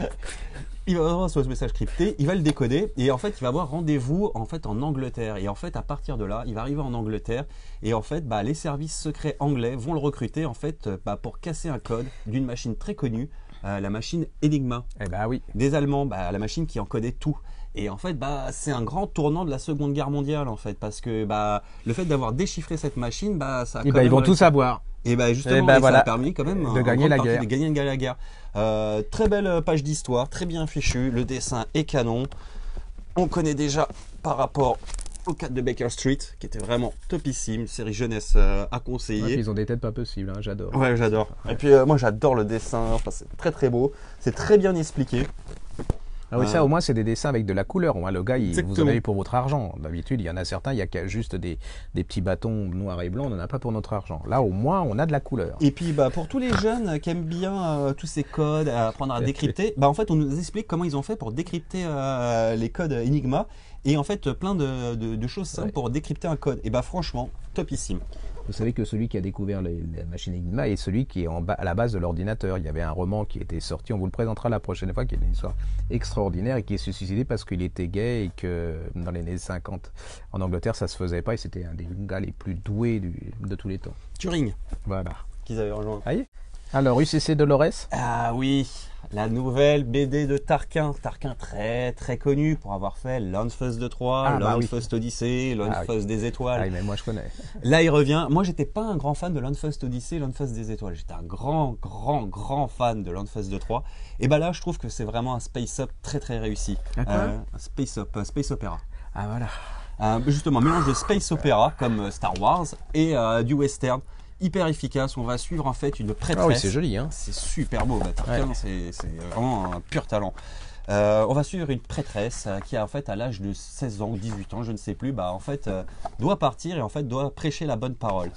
<laughs> il va recevoir ce message crypté, il va le décoder et en fait il va avoir rendez-vous en fait en Angleterre et en fait à partir de là il va arriver en Angleterre et en fait bah, les services secrets anglais vont le recruter en fait bah, pour casser un code d'une machine très connue, euh, la machine Enigma. Eh bah oui. Des Allemands, bah, la machine qui encodait tout. Et en fait, bah, c'est un grand tournant de la Seconde Guerre mondiale, en fait, parce que bah, le fait d'avoir déchiffré cette machine, bah, ça. A eh bah, ils vont tous savoir. Et eh bah, justement, eh bah, ça a permis quand même de gagner la guerre. De gagner la guerre. Euh, très belle euh, page d'histoire, très bien fichue. Le dessin est canon. On connaît déjà par rapport au 4 de Baker Street, qui était vraiment topissime, série jeunesse euh, à conseiller. ils ont des têtes pas possibles, hein, j'adore. Ouais, j'adore. Et puis moi j'adore le dessin, enfin, c'est très très beau, c'est très bien expliqué. Ah oui, ça au moins c'est des dessins avec de la couleur. Au hein. le gars, il, vous en avez pour votre argent. D'habitude, il y en a certains, il y a juste des, petits bâtons noirs et blancs, on n'en a pas pour notre argent. Là au moins, on a de la couleur. Et puis bah, pour tous les jeunes qui aiment bien euh, tous ces codes, apprendre à décrypter, bah, en fait on nous explique comment ils ont fait pour décrypter euh, les codes Enigma et en fait plein de, choses simples pour décrypter un code. Et bah franchement, topissime. Vous savez que celui qui a découvert les, la machine Enigma est celui qui est en à la base de l'ordinateur. Il y avait un roman qui était sorti, on vous le présentera la prochaine fois, qui est une histoire extraordinaire et qui est suicidé parce qu'il était gay et que dans les années 50, en Angleterre, ça se faisait pas et c'était un des gars les plus doués de tous les temps. Turing. Voilà. Qu'ils avaient rejoint. Allez. Alors, UCC Dolores Ah oui, la nouvelle BD de Tarquin. Tarquin très très connu pour avoir fait L'Unfust de Troyes, ah, bah Odyssée, ah des Étoiles. Ah moi je connais. Là il revient. Moi j'étais pas un grand fan de L'Unfust Odyssée, L'Unfust des Étoiles. J'étais un grand grand grand fan de L'Unfust de Troyes. Et bah là je trouve que c'est vraiment un space up très très réussi. un euh, space op un euh, space opéra. Ah voilà. Euh, justement, mélange de space opéra comme euh, Star Wars et du western hyper efficace. On va suivre en fait une prêtresse. Ah oui, c'est joli. Hein. C'est super beau. Bah, c'est vraiment un pur talent. Euh, on va suivre une prêtresse euh, qui, en fait, à l'âge de 16 ans ou 18 ans, je ne sais plus, bah, en fait, euh, doit partir et en fait doit prêcher la bonne parole.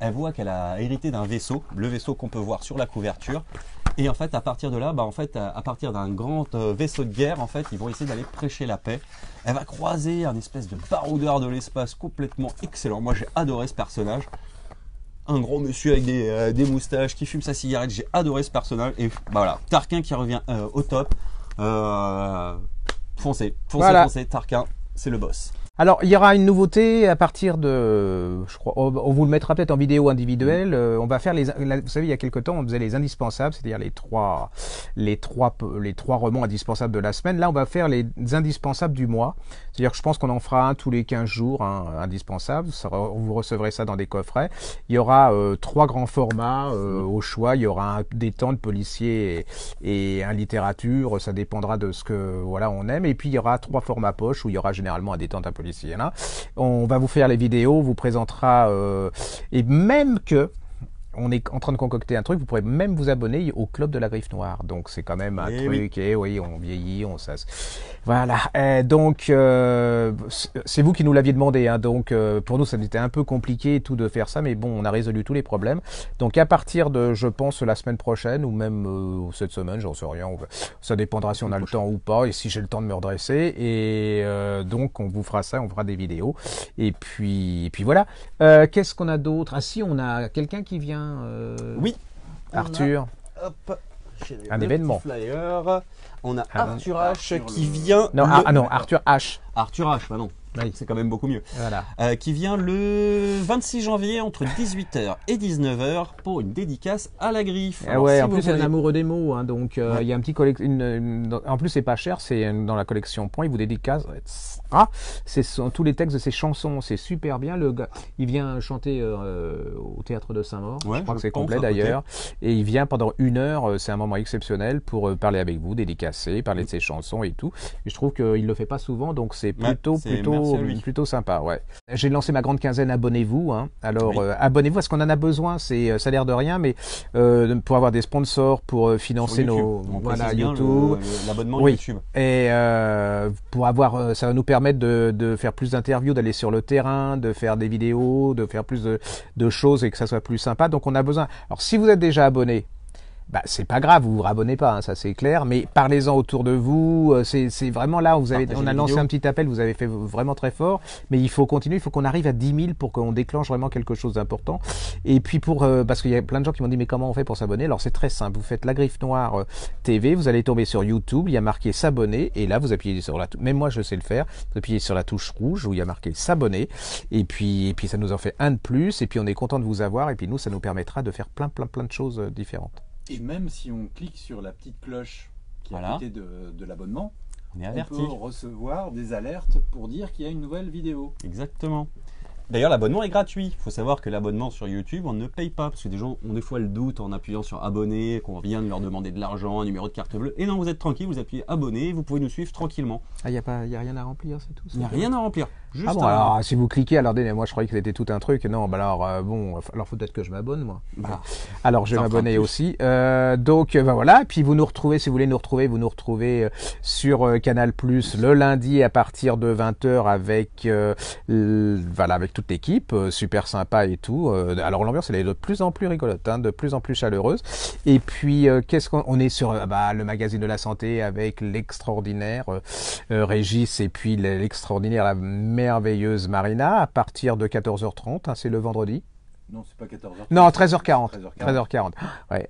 Elle voit qu'elle a hérité d'un vaisseau, le vaisseau qu'on peut voir sur la couverture. Et en fait, à partir de là, bah, en fait, à partir d'un grand vaisseau de guerre, en fait, ils vont essayer d'aller prêcher la paix. Elle va croiser un espèce de baroudeur de l'espace complètement excellent. Moi, j'ai adoré ce personnage un gros monsieur avec euh, des, moustaches qui fume sa cigarette. J'ai adoré ce personnage. Et voilà, Tarquin qui revient euh, au top. Euh, foncez, foncez, foncez. Tarquin, c'est le boss. Alors, il y aura une nouveauté à partir de, je crois, on vous le mettra peut-être en vidéo individuelle. Euh, on va faire les, vous savez, il y a quelques temps, on faisait les indispensables, c'est-à-dire les trois, les trois, les trois romans indispensables de la semaine. Là, on va faire les indispensables du mois. C'est-à-dire que je pense qu'on en fera un tous les 15 jours, hein, indispensable. vous recevrez ça dans des coffrets. Il y aura euh, trois grands formats euh, au choix. Il y aura un, détente policier et, un littérature. Ça dépendra de ce que, voilà, on aime. Et puis, il y aura trois formats poche où il y aura généralement un détente policier Hein. On va vous faire les vidéos, on vous présentera, euh, et même que on est en train de concocter un truc, vous pourrez même vous abonner au club de la griffe noire. Donc c'est quand même un eh truc, et eh oui, on vieillit, on Voilà. Eh, donc euh, c'est vous qui nous l'aviez demandé, hein. donc euh, pour nous ça été un peu compliqué tout de faire ça, mais bon, on a résolu tous les problèmes. Donc à partir de, je pense, la semaine prochaine ou même euh, cette semaine, j'en sais rien, ça dépendra si on a le temps ou pas et si j'ai le temps de me redresser. Et donc on vous fera ça, on fera des vidéos. Et puis, et puis voilà. Qu'est-ce qu'on a d'autre Ah si, on a quelqu'un qui vient euh, oui, Arthur. un événement. On a Arthur ah H qui vient. Non, ah, ah, non, Arthur H. Arthur H, C'est quand même beaucoup mieux. Voilà. Euh, qui vient le 26 janvier entre 18h et 19h pour une dédicace à la griffe. Ah ouais, en plus, c'est un amoureux des mots. Hein, donc, euh, il un petit En plus, c'est pas cher. C'est dans la collection Point. Il vous dédicace ah, sont tous les textes de ses chansons, c'est super bien. Le gars, il vient chanter euh, au théâtre de Saint-Maur. je crois que c'est complet d'ailleurs. Et il vient pendant une heure, euh, c'est un moment exceptionnel pour euh, parler avec vous, dédicacer, parler de mm. ses chansons et tout. je trouve qu'il le fait pas souvent, donc c'est plutôt, plutôt, plutôt sympa. Ouais. J'ai lancé ma grande quinzaine. Abonnez-vous. Hein. Alors abonnez-vous parce qu'on en a besoin. C'est ça a l'air de rien, mais pour avoir des sponsors, pour financer nos voilà YouTube, l'abonnement oui. YouTube. Et pour avoir, ça va nous permettre de, faire plus d'interviews, d'aller sur le terrain, de faire des vidéos, de faire plus de, de choses et que ça soit plus sympa. Donc on a besoin. Alors si vous êtes déjà abonné, bah, c'est pas grave, vous vous rabonnez pas, hein, ça c'est clair, mais parlez-en autour de vous. Euh, c'est vraiment là, où vous avez, on a lancé un petit appel, vous avez fait vraiment très fort, mais il faut continuer, il faut qu'on arrive à 10 000 pour qu'on déclenche vraiment quelque chose d'important. Et puis pour, euh, parce qu'il y a plein de gens qui m'ont dit, mais comment on fait pour s'abonner Alors c'est très simple, vous faites la griffe noire euh, TV, vous allez tomber sur YouTube, il y a marqué s'abonner, et là vous appuyez sur la, même moi je sais le faire, vous appuyez sur la touche rouge où il y a marqué s'abonner, et puis, et puis ça nous en fait un de plus, et puis on est content de vous avoir, et puis nous ça nous permettra de faire plein plein plein de choses différentes. Et même si on clique sur la petite cloche qui est à côté de, l'abonnement, on, est peut recevoir des alertes pour dire qu'il y a une nouvelle vidéo. Exactement. D'ailleurs, l'abonnement est gratuit. Il faut savoir que l'abonnement sur YouTube, on ne paye pas parce que des gens ont des fois le doute en appuyant sur abonner, qu'on vient de leur demander de l'argent, un numéro de carte bleue. Et non, vous êtes tranquille, vous appuyez abonner, vous pouvez nous suivre tranquillement. Ah, il n'y a, pas, a rien à remplir, c'est tout Il n'y a rien à remplir ah bon, alors si vous cliquez, alors moi je croyais que c'était tout un truc. Non, bah alors euh, bon, euh, alors faut peut-être que je m'abonne moi. Bah, alors je vais m'abonner aussi. Euh, donc euh, bah, voilà, puis vous nous retrouvez, si vous voulez nous retrouver, vous nous retrouvez sur Canal Plus le lundi à partir de 20h avec voilà avec toute l'équipe, super sympa et tout. alors l'ambiance elle est de plus en plus rigolote, hein, de plus en plus chaleureuse. Et puis qu'est-ce qu'on on est sur bah, le magazine de la santé avec l'extraordinaire Régis et puis l'extraordinaire la merveilleuse Marina à partir de 14h30, hein, c'est le vendredi. Non, c'est pas 14h. Non, 13h40. 13h40.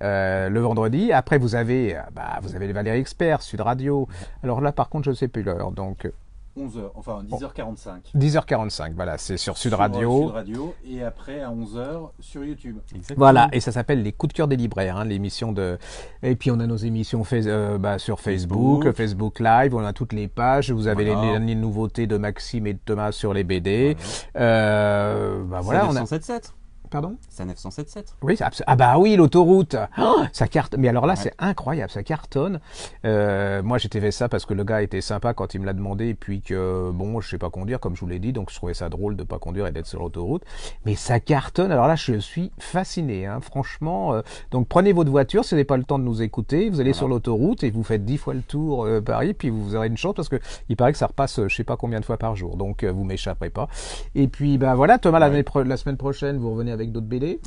Euh, le vendredi. Après, vous avez, euh, bah, vous avez les Valérie Experts, Sud Radio. Alors là, par contre, je ne sais plus l'heure. Donc, euh, 11h, enfin 10h45. 10h45, voilà, c'est sur Sud euh, Radio. Sud Radio et après à 11h sur YouTube. Voilà, et ça s'appelle les coups de cœur des libraires, hein, l'émission de. Et puis on a nos émissions euh, bah, sur Facebook, Facebook, Live, on a toutes les pages. Vous avez les, dernières nouveautés de Maxime et de Thomas sur les BD. Voilà. Euh, bah, voilà, on a. 177. Pardon C'est un 977. Oui, ah bah oui, l'autoroute. Oh, ça carte. Mais alors là, c'est incroyable, ça cartonne. Euh, moi, j'étais fait ça parce que le gars était sympa quand il me l'a demandé et puis que bon, je sais pas conduire, comme je vous l'ai dit, donc je trouvais ça drôle de pas conduire et d'être sur l'autoroute. Mais ça cartonne. Alors là, je suis fasciné, hein. franchement. Euh, donc prenez votre voiture, si vous n'avez pas le temps de nous écouter, vous allez sur l'autoroute et vous faites dix fois le tour euh, Paris, puis vous aurez une chance parce que il paraît que ça repasse, je sais pas combien de fois par jour. Donc vous m'échapperez pas. Et puis bah voilà, Thomas, la, semaine prochaine, vous revenez avec avec d'autres BD.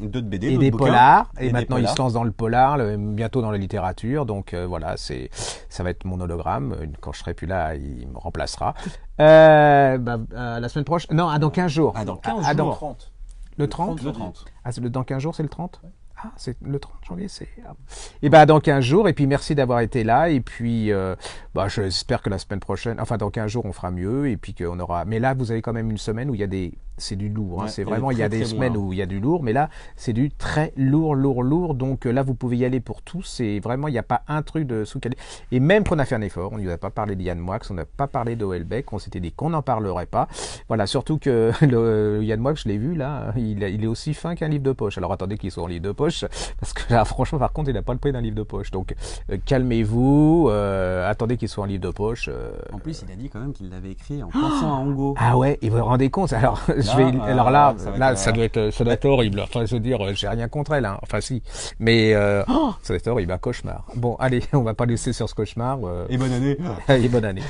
et des polars. Et, maintenant, ils il se lance dans le polar, bientôt dans la littérature. Donc euh, voilà, c'est ça va être mon hologramme. Euh, quand je serai plus là, il me remplacera. Euh, bah, la semaine prochaine. Non, à ah, dans 15 jours. Ah, dans 15 ah, jours. dans 30. Le 30 Le 30. le, dans 15 jours, c'est le 30 Ah, c'est le 30 janvier, c'est. Et eh bah dans 15 jours, et puis merci d'avoir été là, et puis bah, j'espère que la semaine prochaine, enfin dans 15 jours, on fera mieux, et puis qu'on aura. Mais là, vous avez quand même une semaine où il y a des c'est du lourd. Hein. c'est vraiment, il y a des semaines où il y a hein. du lourd, mais là, c'est du très lourd, lourd, lourd. Donc euh, là, vous pouvez y aller pour tous C'est vraiment, il n'y a pas un truc de sous calé Et même qu'on a fait un effort, on n'y a pas parlé Yann Moix, on n'a pas parlé d'Oelbeck, on s'était dit qu'on n'en parlerait pas. Voilà, surtout que <laughs> le, Yann euh, Moix, je l'ai vu là, il, est aussi fin qu'un livre de poche. Alors attendez qu'il soit en livre de poche, <laughs> parce que là, franchement, par contre, il n'a pas le prix d'un livre de poche. Donc euh, calmez-vous, attendez qu'il soit en livre de poche. En plus, il a dit quand même qu'il l'avait écrit en <gasps> pensant à Hongo. Ah ouais, et vous vous rendez compte Alors, ah, alors là, ça, là, ça doit être, euh, ça doit être horrible. Enfin, je veux dire, euh, j'ai rien contre elle. Hein. Enfin, si. Mais euh, oh ça doit être horrible, un cauchemar. Bon, allez, <laughs> on va pas laisser sur ce cauchemar. Et bonne année. <laughs> Et bonne année.